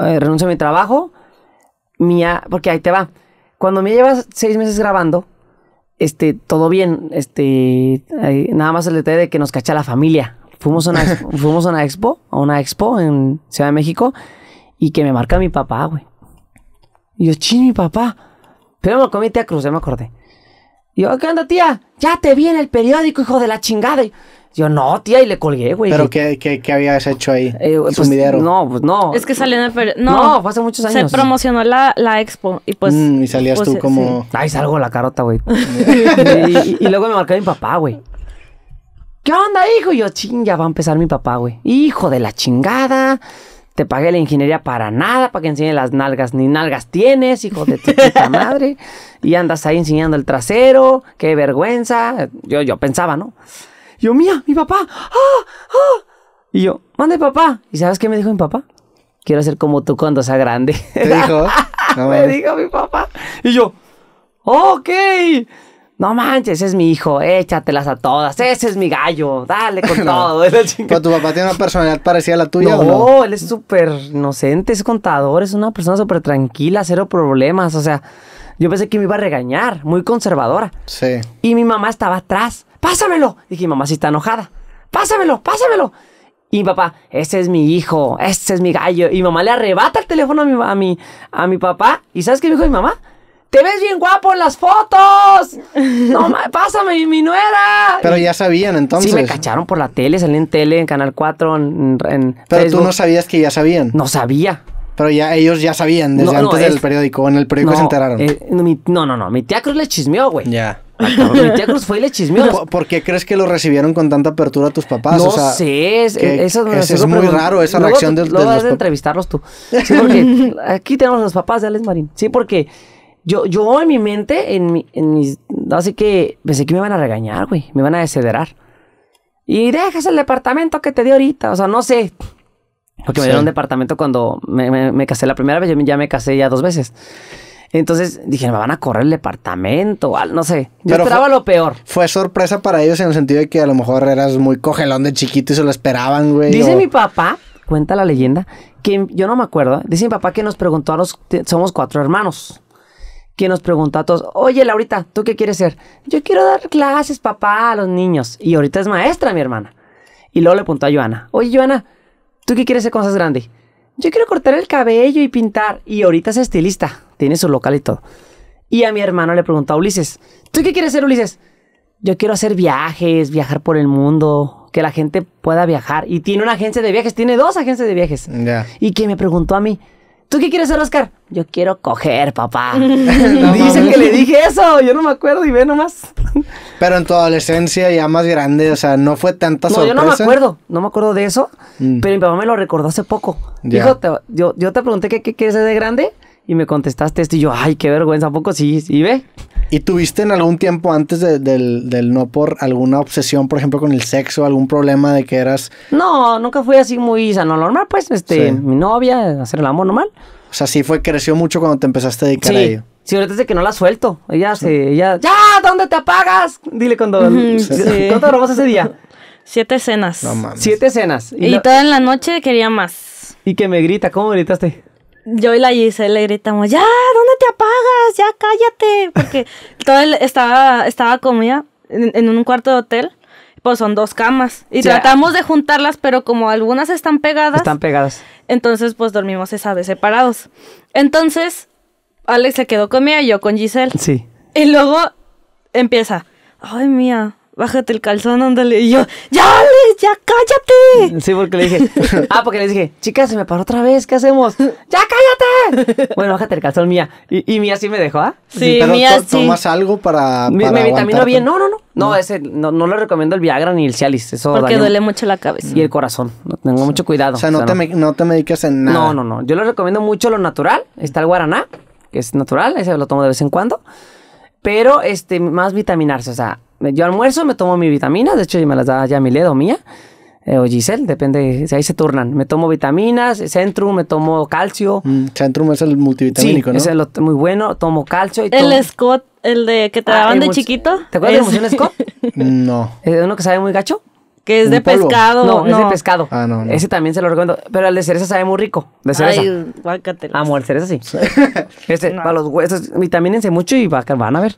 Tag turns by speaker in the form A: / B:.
A: Eh, renuncio a mi trabajo, mía, porque ahí te va. Cuando me llevas seis meses grabando, este, todo bien, este, nada más el detalle de que nos cacha la familia. Fuimos a una, expo, fuimos una expo, a una expo en Ciudad de México, y que me marca mi papá, güey. Y yo, ching, mi papá. Pero me lo comí tía Cruz, ya me acordé. Y yo, ¿qué onda, tía? Ya te vi en el periódico, hijo de la chingada. Yo, no,
B: tía, y le colgué, güey. ¿Pero qué, habías hecho ahí? Eh, eh, pues, No, pues no. Es que salió en el No, fue hace muchos años. Se promocionó la, expo y pues. Mm, y salías pues, tú eh, como. Ahí Ay, salgo la
A: carota, güey. y, luego me marcó mi papá, güey.
B: ¿Qué onda, hijo?
A: yo, ching, ya va a empezar mi papá, güey. Hijo de la chingada. Te pagué la ingeniería para nada, para que enseñe las nalgas. Ni nalgas tienes, hijo de tu puta madre. Y andas ahí enseñando el trasero. Qué vergüenza. Yo, yo pensaba, ¿no? Yo, mía, mi papá. ¡Ah! ¡Ah! Y yo, mande papá. ¿Y sabes qué me dijo mi papá? Quiero ser como tú cuando sea grande. ¿Te dijo? me dijo mi papá. Y yo, ok. No manches, es mi hijo, échatelas a todas, ese es mi gallo, dale
B: con todo. Pero tu papá tiene una personalidad parecida a la tuya, no, no? él es súper inocente, es
A: contador, es una persona súper tranquila, cero problemas. O sea, yo pensé que me iba a regañar, muy conservadora. Sí. Y mi mamá estaba atrás pásamelo. Dije, mamá sí está enojada. Pásamelo, pásamelo. Y mi papá, ese es mi hijo, ese es mi gallo. Y mamá le arrebata el teléfono a mi, a mi, a mi papá. ¿Y sabes qué me dijo mi mamá? ¡Te ves bien guapo en las fotos! ¡No, pásame mi nuera! Pero ya
B: sabían entonces. Sí, me cacharon por la
A: tele, salí en tele, en Canal 4, en, Pero tú no sabías
B: que ya sabían. No sabía. Pero ya ellos ya sabían desde antes del periódico,
A: en el periódico se enteraron. Eh, no, no, no, mi tía
B: Cruz le chismeó, güey. Ya. fue y le ¿Por, qué crees que lo recibieron con tanta apertura a tus papás? No sé, es, eso es, es muy raro esa reacción de, luego de vas de entrevistarlos tú.
A: aquí tenemos a los papás de Alex Marín. Sí, porque yo, yo en mi mente, en, así que pensé que me van a regañar, güey, me van a desederar. Y dejas el departamento que te di ahorita, o sea, no sé. Porque me dieron departamento cuando me, me casé la primera vez, yo ya me casé ya dos veces. Entonces dije, me van a correr el departamento, no sé. Yo esperaba
B: lo peor. Fue sorpresa para ellos en el sentido de que a lo mejor eras muy cogelón de chiquito y se lo esperaban, güey. Dice mi papá, cuenta la leyenda, que yo no me acuerdo,
A: dice mi papá que nos preguntó a los, somos cuatro hermanos que nos preguntó a todos, oye Laurita, ¿tú qué quieres ser? Yo quiero dar clases, papá, a los niños. Y ahorita es maestra, mi hermana. Y luego le preguntó a Joana, oye Joana, ¿tú qué quieres ser cuando seas grande? yo quiero cortar el cabello y pintar. Y ahorita es estilista, tiene su local y todo. Y a mi hermano le preguntó a Ulises, ¿tú qué quieres hacer, Ulises? Yo quiero hacer viajes, viajar por el mundo, que la gente pueda viajar. Y tiene una agencia de viajes, tiene dos agencias de viajes. Y que me preguntó a mí, ¿Tú qué quieres hacer, Oscar? Yo quiero coger, papá. Dicen que le dije eso. Yo no me acuerdo y ve nomás.
B: Pero en tu adolescencia ya más grande, o sea, no fue tanta sorpresa. No, yo no me acuerdo, no me acuerdo de eso, mm. pero mi papá me lo recordó hace poco. yo, yo te
A: pregunté qué, qué quieres ser de grande
B: y me contestaste esto y yo, ay, qué vergüenza, ¿a poco sí? ¿Y ve? ¿Y tuviste en algún tiempo antes del, no por alguna obsesión, por ejemplo, con el sexo, algún problema de que eras...? No, nunca fui así muy sano, normal, pues, este, mi novia, hacer el amor normal. O sea, sí fue, creció mucho cuando te empezaste a dedicar a ello.
A: Sí, ahorita es que no la suelto.
B: Ella hace... se,
A: ella, ¡Ya! ¿Dónde te apagas? Dile cuando. ¿Cuánto ese día? Siete cenas. Siete escenas. Y, toda
B: en la noche quería más.
A: Y que me grita, ¿cómo gritaste?
B: Yo y la Giselle le gritamos, ya, ¿dónde te apagas? Ya, cállate. Porque todo el, estaba, estaba como en, un cuarto de hotel pues son dos camas. Y ah. tratamos de juntarlas, pero como algunas están pegadas. Están pegadas. Entonces, pues dormimos esa vez separados. Entonces, Alex se quedó Mía y yo con Giselle. Sí. Y luego empieza, ay mía, bájate el calzón, ándale. Y yo, ya, Alex,
A: ya cállate. Sí, porque le dije, ah, porque le dije, chicas, se me paró otra vez, ¿qué hacemos? ¡Ya cállate! bueno, bájate el calzón, mía. Y, mía sí me dejó, ¿ah? Sí, mía sí. ¿Tomas
B: algo para, para Me, vitamina vitamino bien, no, no,
A: no. No, ese, no, no, le recomiendo el Viagra ni el Cialis. Eso Porque duele
B: mucho la cabeza. Y
A: el corazón. Tengo mucho cuidado. O sea, no, te,
B: no. no te en nada. No, no,
A: no. Yo le recomiendo mucho lo natural. Está el guaraná que es natural, ese lo tomo de vez en cuando. Pero este, más vitaminarse, o sea, yo almuerzo, me tomo mi vitamina, de hecho me las da ya led o mía, eh, o Giselle, depende, ahí se turnan. Me tomo vitaminas, Centrum, me tomo calcio. Mm, Centrum es el multivitamínico, ¿no? es el, muy bueno, tomo calcio. Y todo. El
B: Scott, el de que te ah, daban de chiquito. ¿Te acuerdas de un Scott?
A: no. ¿Es uno que sabe muy gacho? Que es de pescado. No, es de pescado. Ah, no, Ese también se lo recomiendo. Pero el de cereza sabe muy rico. De cereza. Ay, Amor, cereza sí. este, para los huesos, vitamínense mucho y van a ver.